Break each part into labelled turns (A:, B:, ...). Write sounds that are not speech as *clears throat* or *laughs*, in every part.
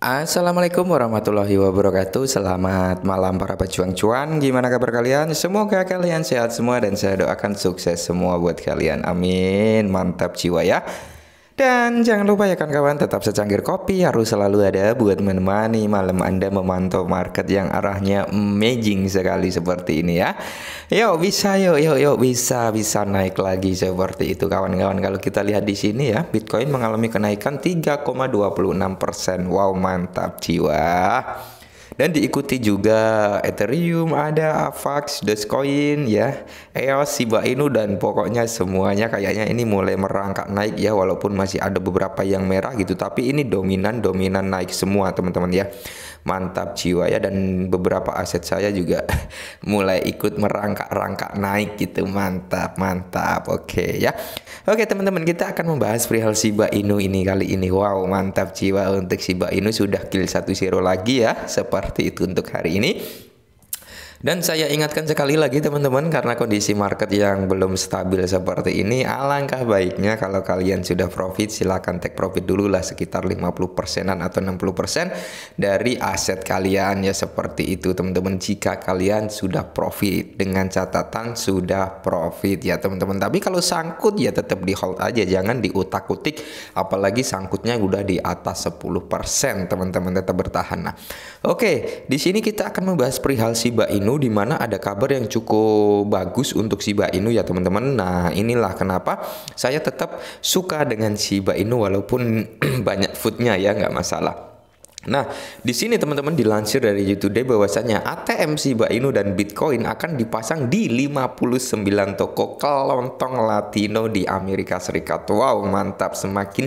A: Assalamualaikum warahmatullahi wabarakatuh Selamat malam para pejuang cuan Gimana kabar kalian? Semoga kalian sehat semua Dan saya doakan sukses semua buat kalian Amin Mantap jiwa ya dan jangan lupa ya kan kawan tetap secangkir kopi harus selalu ada buat menemani malam Anda memantau market yang arahnya amazing sekali seperti ini ya. Yuk bisa yuk yuk yuk bisa bisa naik lagi seperti itu kawan-kawan. Kalau kita lihat di sini ya Bitcoin mengalami kenaikan 3,26%. Wow mantap jiwa dan diikuti juga Ethereum ada Avax Dogecoin ya EOS Shiba Inu dan pokoknya semuanya kayaknya ini mulai merangkak naik ya walaupun masih ada beberapa yang merah gitu tapi ini dominan dominan naik semua teman-teman ya mantap jiwa ya dan beberapa aset saya juga *laughs* mulai ikut merangkak-rangkak naik gitu mantap mantap oke okay, ya oke okay, teman-teman kita akan membahas perihal Shiba Inu ini kali ini wow mantap jiwa untuk Shiba Inu sudah kill satu zero lagi ya seperti itu untuk hari ini dan saya ingatkan sekali lagi teman-teman karena kondisi market yang belum stabil seperti ini alangkah baiknya kalau kalian sudah profit silahkan take profit dulu lah sekitar 50%an atau 60% dari aset kalian ya seperti itu teman-teman jika kalian sudah profit dengan catatan sudah profit ya teman-teman tapi kalau sangkut ya tetap di hold aja jangan diutak-utik apalagi sangkutnya udah di atas 10% teman-teman tetap bertahan nah oke di sini kita akan membahas perihal Shiba Inu Inu di mana ada kabar yang cukup bagus untuk Shiba Inu ya teman-teman. Nah, inilah kenapa saya tetap suka dengan Shiba Inu walaupun *clears throat* banyak foodnya ya nggak masalah. Nah, di sini teman-teman dilansir dari youtube bahwasannya ATM Shiba Inu dan Bitcoin akan dipasang di 59 toko kelontong Latino di Amerika Serikat. Wow, mantap semakin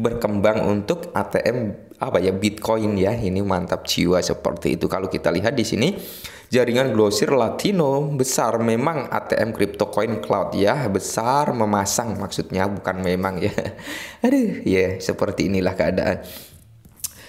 A: berkembang untuk ATM apa ya Bitcoin ya. Ini mantap jiwa seperti itu. Kalau kita lihat di sini Jaringan grosir Latino besar memang ATM crypto coin cloud ya, besar memasang maksudnya bukan memang ya. *laughs* Aduh, ya yeah, seperti inilah keadaan.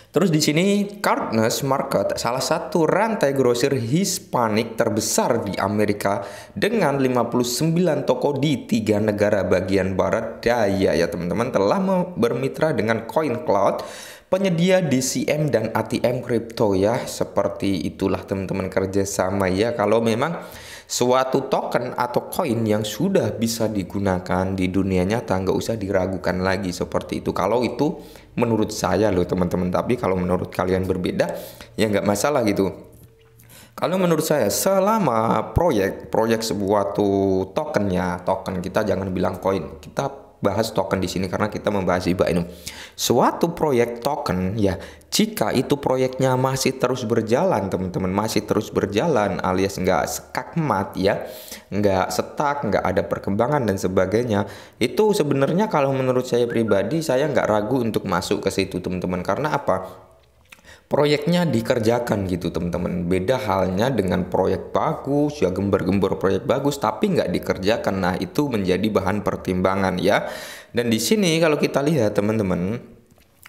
A: Terus di sini Carnes Market, salah satu rantai grosir Hispanik terbesar di Amerika dengan 59 toko di tiga negara bagian barat daya ya teman-teman telah bermitra dengan CoinCloud penyedia DCM dan ATM kripto ya seperti itulah teman-teman kerjasama ya kalau memang suatu token atau koin yang sudah bisa digunakan di dunia nyata nggak usah diragukan lagi seperti itu kalau itu menurut saya loh teman-teman tapi kalau menurut kalian berbeda ya nggak masalah gitu kalau menurut saya selama proyek proyek sebuah tuh tokennya token kita jangan bilang koin kita bahas token di sini karena kita membahas IBA ini. Suatu proyek token ya, jika itu proyeknya masih terus berjalan teman-teman, masih terus berjalan alias nggak sekakmat ya, nggak setak, nggak ada perkembangan dan sebagainya, itu sebenarnya kalau menurut saya pribadi saya nggak ragu untuk masuk ke situ teman-teman karena apa? proyeknya dikerjakan gitu teman-teman beda halnya dengan proyek bagus ya gembar-gembar proyek bagus tapi nggak dikerjakan nah itu menjadi bahan pertimbangan ya dan di sini kalau kita lihat teman-teman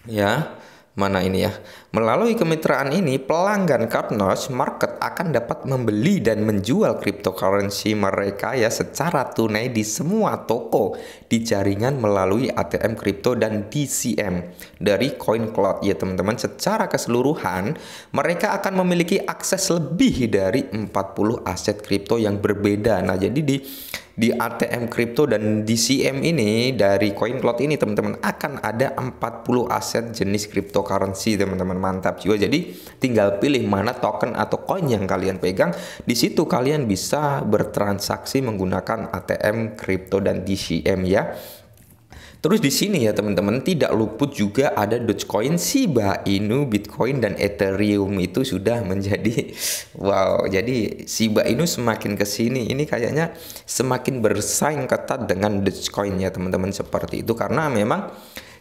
A: ya mana ini ya. Melalui kemitraan ini, pelanggan Cardnos Market akan dapat membeli dan menjual cryptocurrency mereka ya secara tunai di semua toko di jaringan melalui ATM kripto dan DCM dari CoinCloud ya teman-teman. Secara keseluruhan, mereka akan memiliki akses lebih dari 40 aset kripto yang berbeda. Nah, jadi di di ATM kripto dan DCM ini dari CoinPlot ini teman-teman akan ada 40 aset jenis cryptocurrency teman-teman mantap juga jadi tinggal pilih mana token atau coin yang kalian pegang di situ kalian bisa bertransaksi menggunakan ATM kripto dan DCM ya Terus di sini ya teman-teman tidak luput juga ada Dogecoin, Shiba Inu, Bitcoin dan Ethereum itu sudah menjadi *laughs* wow. Jadi Shiba Inu semakin ke sini ini kayaknya semakin bersaing ketat dengan Dogecoin ya teman-teman seperti itu karena memang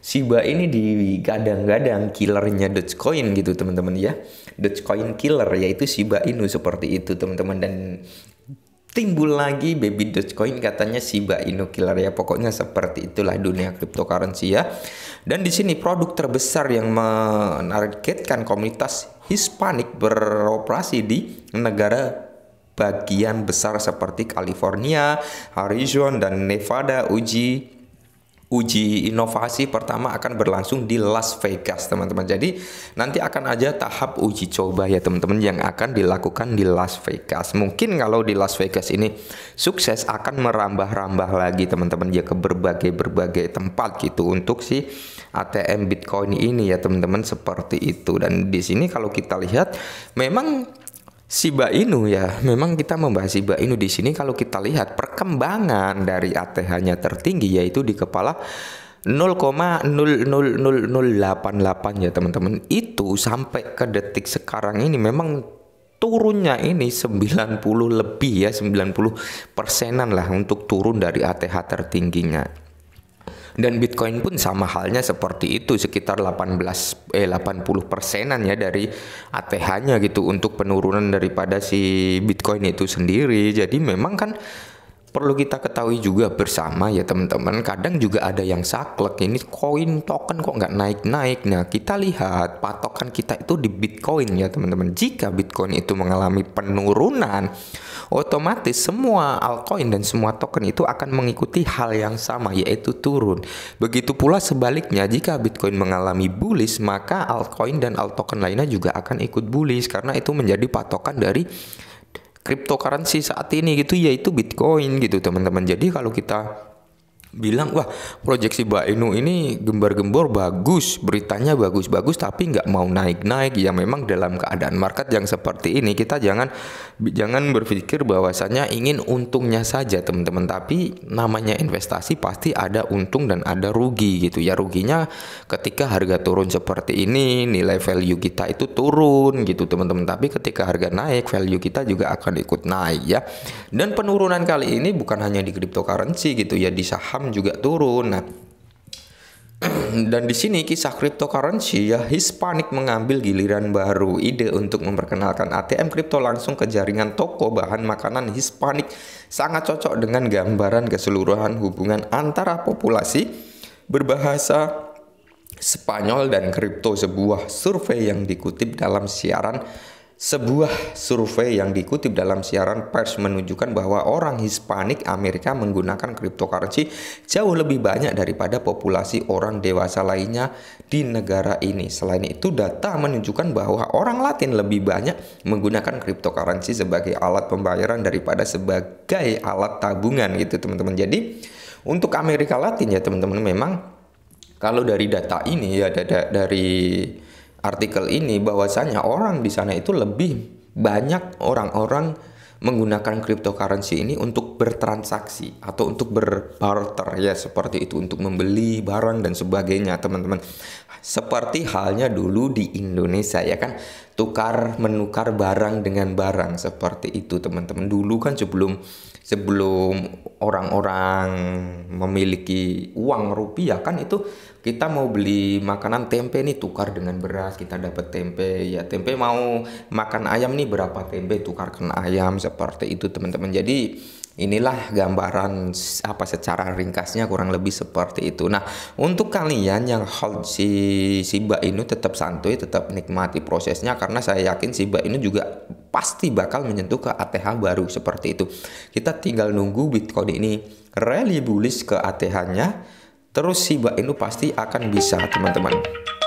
A: Shiba ini digadang-gadang killernya Dogecoin gitu teman-teman ya. Dogecoin killer yaitu Shiba Inu seperti itu teman-teman dan timbul lagi baby Dogecoin katanya Shiba Inu killer ya pokoknya seperti itulah dunia cryptocurrency ya dan di sini produk terbesar yang menargetkan komunitas Hispanik beroperasi di negara bagian besar seperti California, Arizona dan Nevada uji uji inovasi pertama akan berlangsung di Las Vegas, teman-teman. Jadi, nanti akan ada tahap uji coba ya, teman-teman, yang akan dilakukan di Las Vegas. Mungkin kalau di Las Vegas ini sukses akan merambah-rambah lagi, teman-teman, ya ke berbagai-berbagai tempat gitu untuk si ATM Bitcoin ini ya, teman-teman, seperti itu. Dan di sini kalau kita lihat memang Shiba Inu ya, memang kita membahas Shiba Inu di sini kalau kita lihat perkembangan dari ATH-nya tertinggi yaitu di kepala 0,000088 ya teman-teman. Itu sampai ke detik sekarang ini memang turunnya ini 90 lebih ya, 90 persenan lah untuk turun dari ATH tertingginya. Dan Bitcoin pun sama halnya seperti itu sekitar 18 eh 80 persenan ya dari ATH-nya gitu untuk penurunan daripada si Bitcoin itu sendiri. Jadi memang kan perlu kita ketahui juga bersama ya teman-teman kadang juga ada yang saklek ini koin token kok nggak naik-naik nah kita lihat patokan kita itu di Bitcoin ya teman-teman jika Bitcoin itu mengalami penurunan otomatis semua altcoin dan semua token itu akan mengikuti hal yang sama yaitu turun begitu pula sebaliknya jika Bitcoin mengalami bullish maka altcoin dan alt token lainnya juga akan ikut bullish karena itu menjadi patokan dari cryptocurrency saat ini gitu yaitu Bitcoin gitu teman-teman. Jadi kalau kita bilang wah proyeksi Mbak Inu ini gembar-gembor bagus beritanya bagus-bagus tapi nggak mau naik-naik ya memang dalam keadaan market yang seperti ini kita jangan jangan berpikir bahwasannya ingin untungnya saja teman-teman tapi namanya investasi pasti ada untung dan ada rugi gitu ya ruginya ketika harga turun seperti ini nilai value kita itu turun gitu teman-teman tapi ketika harga naik value kita juga akan ikut naik ya dan penurunan kali ini bukan hanya di cryptocurrency gitu ya di saham saham juga turun. Nah, *clears throat* dan di sini kisah cryptocurrency ya Hispanik mengambil giliran baru ide untuk memperkenalkan ATM kripto langsung ke jaringan toko bahan makanan Hispanik sangat cocok dengan gambaran keseluruhan hubungan antara populasi berbahasa Spanyol dan kripto sebuah survei yang dikutip dalam siaran sebuah survei yang dikutip dalam siaran pers menunjukkan bahwa orang Hispanik Amerika menggunakan cryptocurrency jauh lebih banyak daripada populasi orang dewasa lainnya di negara ini. Selain itu, data menunjukkan bahwa orang Latin lebih banyak menggunakan cryptocurrency sebagai alat pembayaran daripada sebagai alat tabungan gitu, teman-teman. Jadi, untuk Amerika Latin ya, teman-teman, memang kalau dari data ini ya dari artikel ini bahwasanya orang di sana itu lebih banyak orang-orang menggunakan cryptocurrency ini untuk bertransaksi atau untuk berbarter ya seperti itu untuk membeli barang dan sebagainya teman-teman seperti halnya dulu di Indonesia ya kan tukar menukar barang dengan barang seperti itu teman-teman dulu kan sebelum sebelum orang-orang memiliki uang rupiah kan itu kita mau beli makanan tempe nih tukar dengan beras kita dapat tempe ya tempe mau makan ayam nih berapa tempe tukarkan ayam seperti itu teman-teman jadi inilah gambaran apa secara ringkasnya kurang lebih seperti itu. Nah, untuk kalian yang hold si Shiba ini tetap santuy, tetap nikmati prosesnya karena saya yakin Shiba ini juga pasti bakal menyentuh ke ATH baru seperti itu. Kita tinggal nunggu Bitcoin ini rally bullish ke ATH-nya terus si Mbak lu pasti akan bisa teman-teman